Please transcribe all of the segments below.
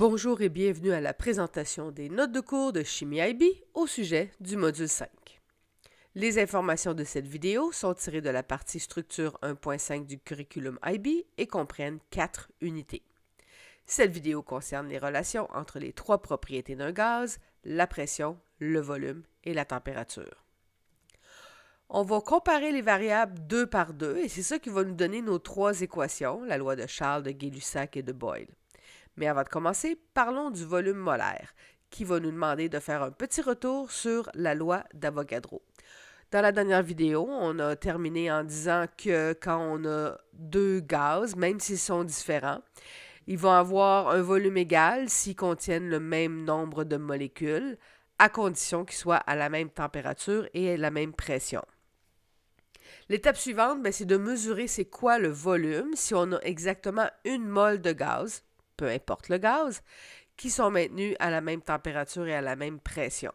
Bonjour et bienvenue à la présentation des notes de cours de Chimie IB au sujet du module 5. Les informations de cette vidéo sont tirées de la partie structure 1.5 du curriculum IB et comprennent quatre unités. Cette vidéo concerne les relations entre les trois propriétés d'un gaz, la pression, le volume et la température. On va comparer les variables deux par deux et c'est ça qui va nous donner nos trois équations, la loi de Charles, de Gay-Lussac et de Boyle. Mais avant de commencer, parlons du volume molaire, qui va nous demander de faire un petit retour sur la loi d'Avogadro. Dans la dernière vidéo, on a terminé en disant que quand on a deux gaz, même s'ils sont différents, ils vont avoir un volume égal s'ils contiennent le même nombre de molécules, à condition qu'ils soient à la même température et à la même pression. L'étape suivante, ben, c'est de mesurer c'est quoi le volume si on a exactement une mole de gaz peu importe le gaz, qui sont maintenus à la même température et à la même pression.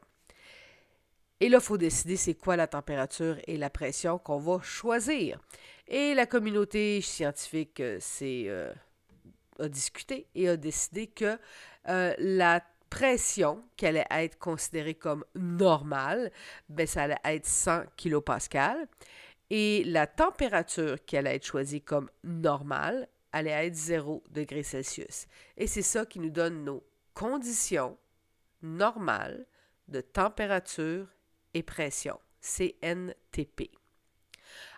Et là, il faut décider c'est quoi la température et la pression qu'on va choisir. Et la communauté scientifique euh, euh, a discuté et a décidé que euh, la pression qui allait être considérée comme normale, ben, ça allait être 100 kPa. Et la température qui allait être choisie comme normale, allait être 0 degrés Celsius. Et c'est ça qui nous donne nos conditions normales de température et pression, CNTP.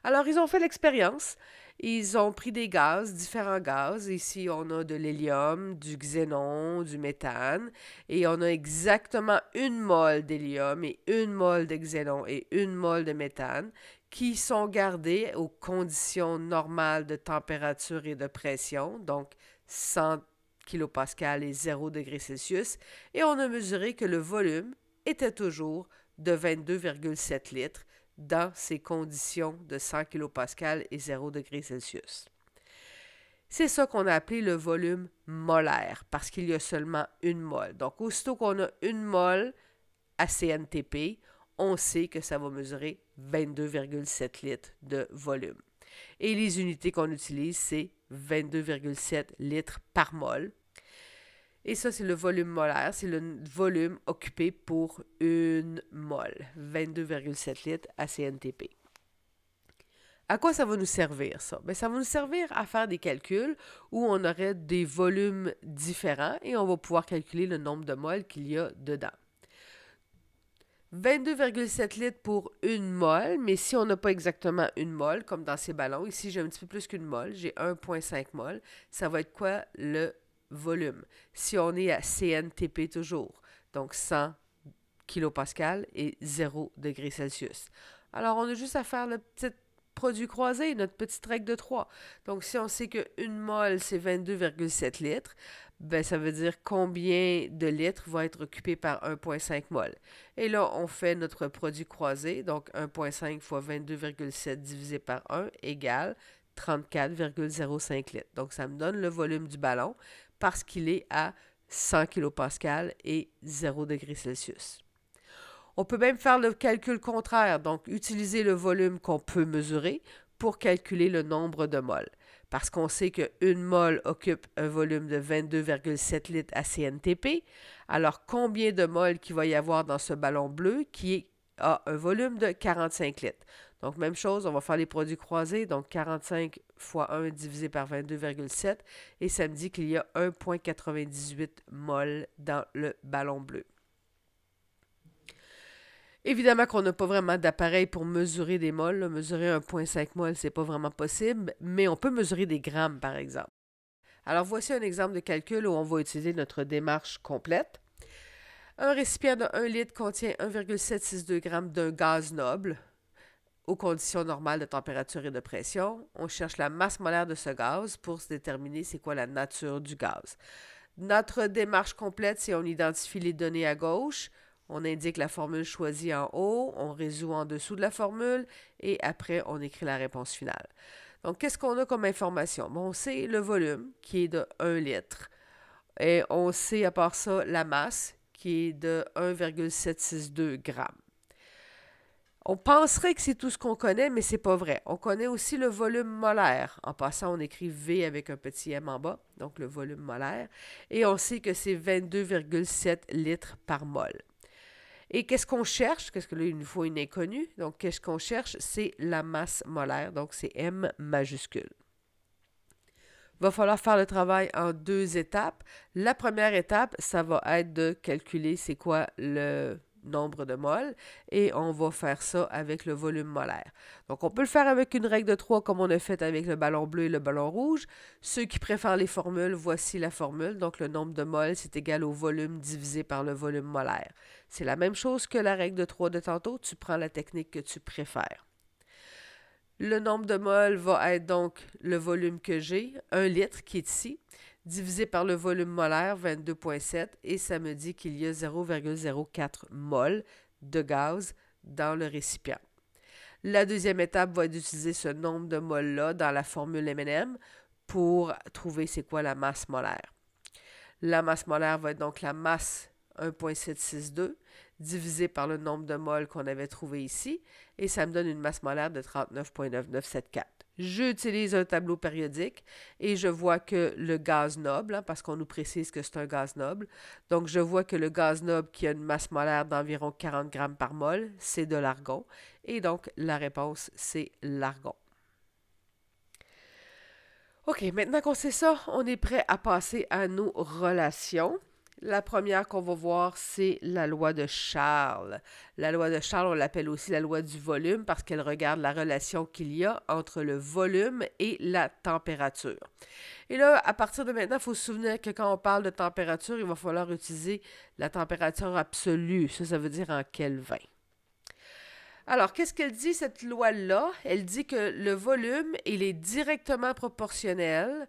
Alors, ils ont fait l'expérience. Ils ont pris des gaz, différents gaz. Ici, on a de l'hélium, du xénon, du méthane. Et on a exactement une mole d'hélium et une mole de xénon et une mole de méthane qui sont gardées aux conditions normales de température et de pression, donc 100 kPa et 0 degrés Celsius, et on a mesuré que le volume était toujours de 22,7 litres dans ces conditions de 100 kPa et 0 degrés Celsius. C'est ça qu'on a appelé le volume molaire, parce qu'il y a seulement une mole. Donc, aussitôt qu'on a une mole à CNTP, on sait que ça va mesurer 22,7 litres de volume. Et les unités qu'on utilise, c'est 22,7 litres par mole. Et ça, c'est le volume molaire, c'est le volume occupé pour une mol, 22,7 litres à CNTP. À quoi ça va nous servir, ça? Ben, ça va nous servir à faire des calculs où on aurait des volumes différents et on va pouvoir calculer le nombre de moles qu'il y a dedans. 22,7 litres pour une molle, mais si on n'a pas exactement une molle, comme dans ces ballons, ici j'ai un petit peu plus qu'une molle, j'ai 1,5 molle, ça va être quoi le volume? Si on est à CNTP toujours, donc 100 kPa et 0 degrés Celsius. Alors on a juste à faire le petit produit croisé, notre petite règle de 3. Donc si on sait qu'une molle c'est 22,7 litres, ben, ça veut dire combien de litres vont être occupés par 1,5 mol. Et là, on fait notre produit croisé, donc 1,5 fois 22,7 divisé par 1 égale 34,05 litres. Donc, ça me donne le volume du ballon parce qu'il est à 100 kPa et 0 degrés Celsius. On peut même faire le calcul contraire, donc utiliser le volume qu'on peut mesurer pour calculer le nombre de moles parce qu'on sait qu'une molle occupe un volume de 22,7 litres à CNTP. Alors, combien de moles qu'il va y avoir dans ce ballon bleu qui a un volume de 45 litres? Donc, même chose, on va faire les produits croisés. Donc, 45 fois 1 divisé par 22,7. Et ça me dit qu'il y a 1,98 moles dans le ballon bleu. Évidemment qu'on n'a pas vraiment d'appareil pour mesurer des moles. Mesurer 1,5 ce c'est pas vraiment possible, mais on peut mesurer des grammes, par exemple. Alors voici un exemple de calcul où on va utiliser notre démarche complète. Un récipient de 1 litre contient 1,762 g d'un gaz noble aux conditions normales de température et de pression. On cherche la masse molaire de ce gaz pour se déterminer c'est quoi la nature du gaz. Notre démarche complète, si on identifie les données à gauche, on indique la formule choisie en haut, on résout en dessous de la formule et après on écrit la réponse finale. Donc qu'est-ce qu'on a comme information? on sait le volume qui est de 1 litre et on sait à part ça la masse qui est de 1,762 grammes. On penserait que c'est tout ce qu'on connaît, mais c'est pas vrai. On connaît aussi le volume molaire. En passant, on écrit V avec un petit m en bas, donc le volume molaire. Et on sait que c'est 22,7 litres par mol. Et qu'est-ce qu'on cherche? Qu'est-ce que nous faut une inconnue, Donc, qu'est-ce qu'on cherche? C'est la masse molaire. Donc, c'est M majuscule. Va falloir faire le travail en deux étapes. La première étape, ça va être de calculer c'est quoi le nombre de moles et on va faire ça avec le volume molaire. Donc on peut le faire avec une règle de 3 comme on a fait avec le ballon bleu et le ballon rouge. Ceux qui préfèrent les formules, voici la formule. Donc le nombre de moles, c'est égal au volume divisé par le volume molaire. C'est la même chose que la règle de 3 de tantôt, tu prends la technique que tu préfères. Le nombre de moles va être donc le volume que j'ai, un litre qui est ici, divisé par le volume molaire 22.7 et ça me dit qu'il y a 0,04 mol de gaz dans le récipient. La deuxième étape va être d'utiliser ce nombre de moles-là dans la formule MM pour trouver c'est quoi la masse molaire. La masse molaire va être donc la masse 1.762 divisé par le nombre de molles qu'on avait trouvé ici et ça me donne une masse molaire de 39.9974. J'utilise un tableau périodique et je vois que le gaz noble, hein, parce qu'on nous précise que c'est un gaz noble, donc je vois que le gaz noble qui a une masse molaire d'environ 40 grammes par mol, c'est de l'argon. Et donc la réponse, c'est l'argon. OK, maintenant qu'on sait ça, on est prêt à passer à nos relations. La première qu'on va voir, c'est la loi de Charles. La loi de Charles, on l'appelle aussi la loi du volume parce qu'elle regarde la relation qu'il y a entre le volume et la température. Et là, à partir de maintenant, il faut se souvenir que quand on parle de température, il va falloir utiliser la température absolue. Ça, ça veut dire en Kelvin. Alors, qu'est-ce qu'elle dit, cette loi-là? Elle dit que le volume, il est directement proportionnel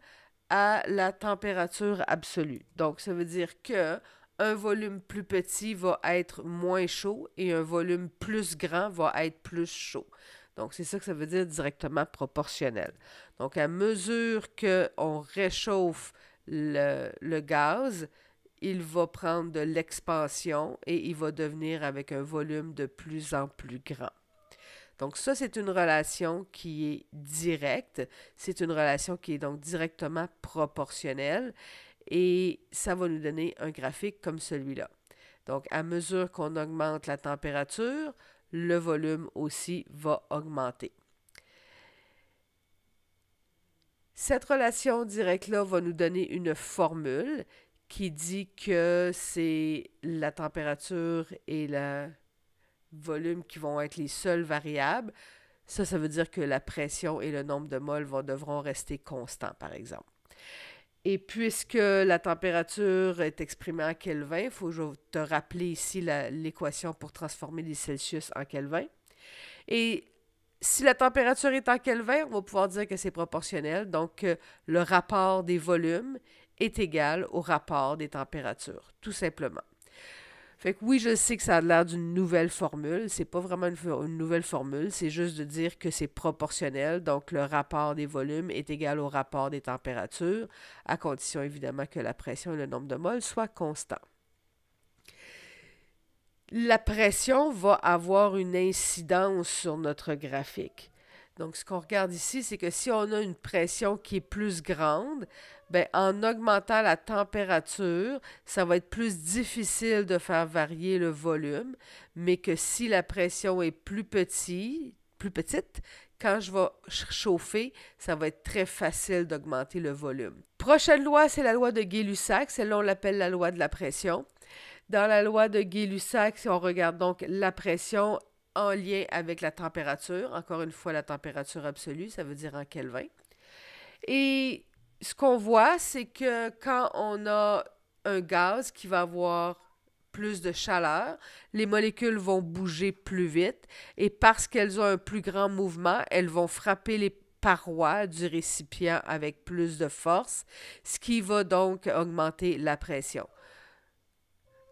à la température absolue. Donc, ça veut dire que un volume plus petit va être moins chaud et un volume plus grand va être plus chaud. Donc, c'est ça que ça veut dire directement proportionnel. Donc, à mesure qu'on réchauffe le, gaz, il va prendre de l'expansion et il va devenir avec un volume de plus en plus grand. Donc ça, c'est une relation qui est directe, c'est une relation qui est donc directement proportionnelle et ça va nous donner un graphique comme celui-là. Donc à mesure qu'on augmente la température, le volume aussi va augmenter. Cette relation directe-là va nous donner une formule qui dit que c'est la température et la, volumes qui vont être les seules variables, ça, ça veut dire que la pression et le nombre de moles vont, devront rester constants, par exemple. Et puisque la température est exprimée en Kelvin, il faut te rappeler ici l'équation pour transformer les Celsius en Kelvin. Et si la température est en Kelvin, on va pouvoir dire que c'est proportionnel. Donc, euh, le rapport des volumes est égal au rapport des températures, tout simplement. Fait que oui, je sais que ça a l'air d'une nouvelle formule. C'est pas vraiment une, nouvelle formule, c'est juste de dire que c'est proportionnel. Donc, le rapport des volumes est égal au rapport des températures, à condition évidemment que la pression et le nombre de moles soient constants. La pression va avoir une incidence sur notre graphique. Donc, ce qu'on regarde ici, c'est que si on a une pression qui est plus grande, bien, en augmentant la température, ça va être plus difficile de faire varier le volume, mais que si la pression est plus petite, plus petite, quand je vais chauffer, ça va être très facile d'augmenter le volume. Prochaine loi, c'est la loi de Gay-Lussac. Celle-là, on l'appelle la loi de la pression. Dans la loi de Gay-Lussac, si on regarde donc la pression, en lien avec la température. Encore une fois, la température absolue, ça veut dire en Kelvin. Et ce qu'on voit, c'est que quand on a un gaz qui va avoir plus de chaleur, les molécules vont bouger plus vite et parce qu'elles ont un plus grand mouvement, elles vont frapper les parois du récipient avec plus de force, ce qui va donc augmenter la pression.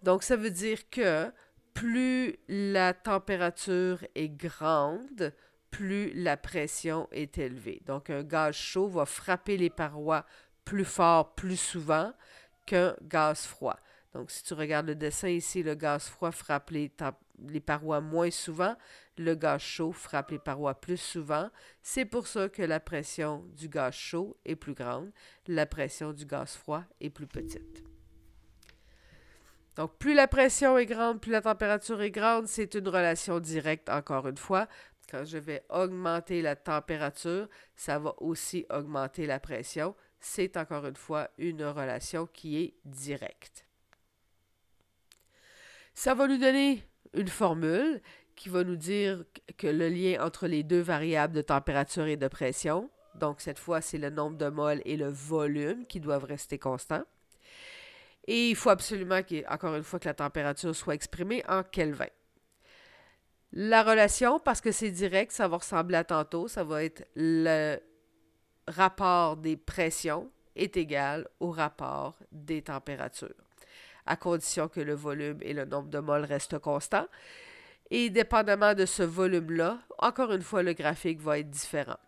Donc ça veut dire que plus la température est grande, plus la pression est élevée. Donc, un gaz chaud va frapper les parois plus fort, plus souvent qu'un gaz froid. Donc, si tu regardes le dessin ici, le gaz froid frappe les, parois moins souvent, le gaz chaud frappe les parois plus souvent. C'est pour ça que la pression du gaz chaud est plus grande, la pression du gaz froid est plus petite. Donc, plus la pression est grande, plus la température est grande, c'est une relation directe, encore une fois. Quand je vais augmenter la température, ça va aussi augmenter la pression. C'est encore une fois une relation qui est directe. Ça va nous donner une formule qui va nous dire que le lien entre les deux variables de température et de pression, donc cette fois c'est le nombre de moles et le volume qui doivent rester constants. Et il faut absolument, encore une fois, que la température soit exprimée en Kelvin. La relation, parce que c'est direct, ça va ressembler à tantôt, ça va être le rapport des pressions est égal au rapport des températures, à condition que le volume et le nombre de moles restent constants. Et dépendamment de ce volume-là, encore une fois, le graphique va être différent.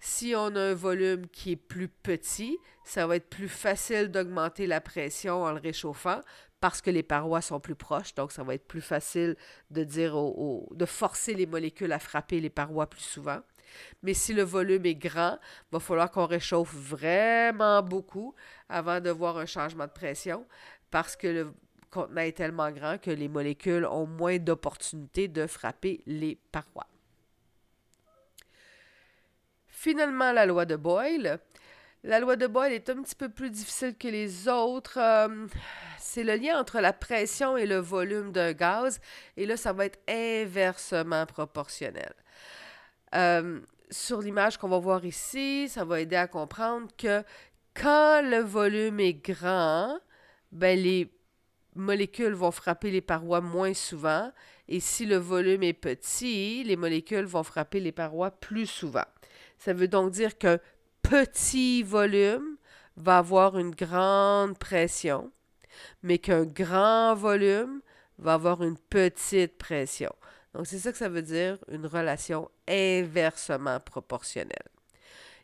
Si on a un volume qui est plus petit, ça va être plus facile d'augmenter la pression en le réchauffant parce que les parois sont plus proches, donc ça va être plus facile de dire de forcer les molécules à frapper les parois plus souvent. Mais si le volume est grand, il va falloir qu'on réchauffe vraiment beaucoup avant de voir un changement de pression parce que le contenant est tellement grand que les molécules ont moins d'opportunités de frapper les parois. Finalement, la loi de Boyle. La loi de Boyle est un petit peu plus difficile que les autres. Euh, c'est le lien entre la pression et le volume d'un gaz. Et là, ça va être inversement proportionnel. Euh, sur l'image qu'on va voir ici, ça va aider à comprendre que quand le volume est grand, ben, les molécules vont frapper les parois moins souvent. Et si le volume est petit, les molécules vont frapper les parois plus souvent. Ça veut donc dire qu'un petit volume va avoir une grande pression, mais qu'un grand volume va avoir une petite pression. Donc, c'est ça que ça veut dire, une relation inversement proportionnelle.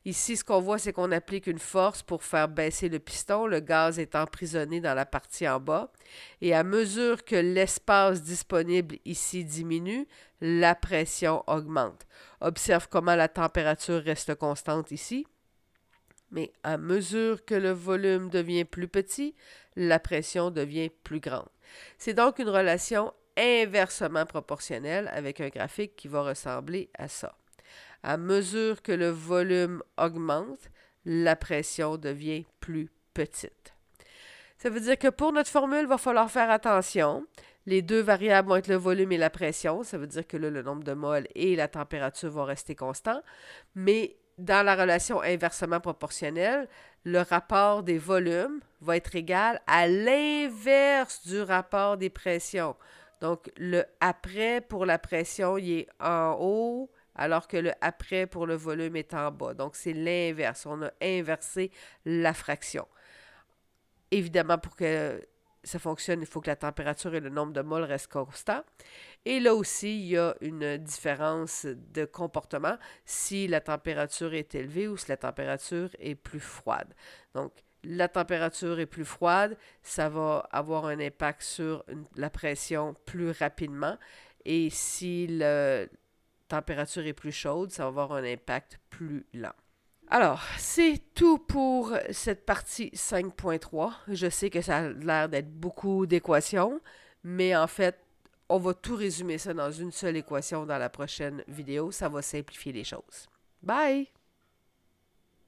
Ici, ce qu'on voit, c'est qu'on applique une force pour faire baisser le piston, le gaz est emprisonné dans la partie en bas, et à mesure que l'espace disponible ici diminue, la pression augmente. Observe comment la température reste constante ici, mais à mesure que le volume devient plus petit, la pression devient plus grande. C'est donc une relation inversement proportionnelle avec un graphique qui va ressembler à ça. À mesure que le volume augmente, la pression devient plus petite. Ça veut dire que pour notre formule, il va falloir faire attention. Les deux variables vont être le volume et la pression. Ça veut dire que le nombre de moles et la température vont rester constants. Mais dans la relation inversement proportionnelle, le rapport des volumes va être égal à l'inverse du rapport des pressions. Donc, le après pour la pression, il est en haut, alors que le après pour le volume est en bas. Donc, c'est l'inverse. On a inversé la fraction. Évidemment, pour que ça fonctionne, il faut que la température et le nombre de moles restent constants. Et là aussi, il y a une différence de comportement si la température est élevée ou si la température est plus froide. Donc, la température est plus froide, ça va avoir un impact sur la pression plus rapidement. Et si le, température est plus chaude, ça va avoir un impact plus lent. Alors, c'est tout pour cette partie 5.3. Je sais que ça a l'air d'être beaucoup d'équations, mais en fait, on va tout résumer ça dans une seule équation dans la prochaine vidéo. Ça va simplifier les choses. Bye!